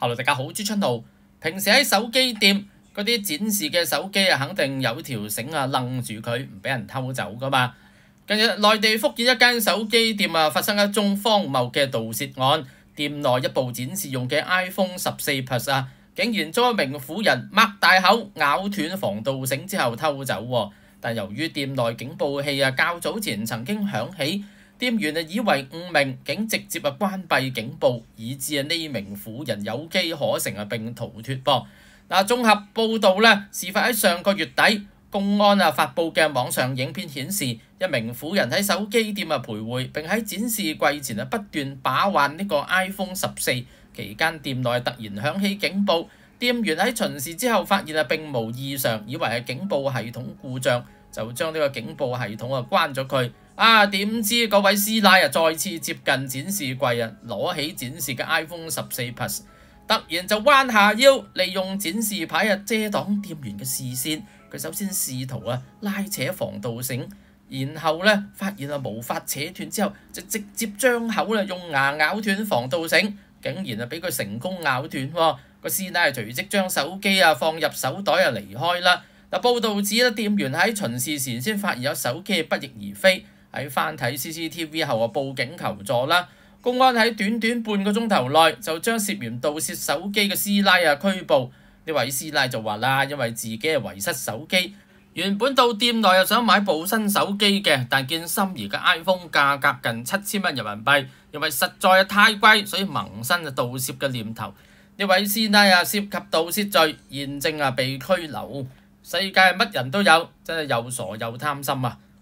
後來大家好專春度，平時喺手機店嗰啲展示嘅手機啊，肯定有條繩啊楞住佢，唔俾人偷走噶嘛。近日內地福建一間手機店啊，發生一宗荒謬嘅盜竊案，店內一部展示用嘅 iPhone 十四 Plus 啊，竟然遭一名婦人擘大口咬斷防盜繩之後偷走。但由於店內警報器啊，較早前曾經響起。店員啊以為误明，竟直接啊關閉警報，以致啊呢名婦人有機可乘啊並逃脫噃。嗱綜合報導咧，事發喺上個月底，公安啊發布嘅網上影片顯示，一名婦人喺手機店啊徘徊，並喺展示櫃前啊不斷把玩呢個 iPhone 十四。期間店內突然響起警報，店員喺巡視之後發現啊並無異常，以為係警報系統故障，就將呢個警報系統啊關咗佢。啊！點知嗰位師奶啊，再次接近展示櫃啊，攞起展示嘅 iPhone 十四 Plus，突然就彎下腰利用展示牌啊遮擋店員嘅視線。佢首先試圖啊拉扯防盜繩，然後咧發現啊無法扯斷，之後就直接張口啦，用牙咬斷防盜繩，竟然啊俾佢成功咬斷。個師奶隨即將手機啊放入手袋啊離開啦。嗱，報道指啊，店員喺巡視前先發現有手機不翼而飛。喺翻睇 CCTV 後啊，報警求助啦！公安喺短短半個鐘頭內就將涉嫌盜竊手機嘅師奶啊拘捕。呢位師奶就話啦，因為自己係遺失手機，原本到店內又想買部新手機嘅，但見心儀嘅 iPhone 價格近七千蚊人民幣，因為實在係太貴，所以萌生啊盜竊嘅念頭。呢位師奶啊涉及盜竊罪，現正啊被拘留。世界乜人都有，真係又傻又貪心啊！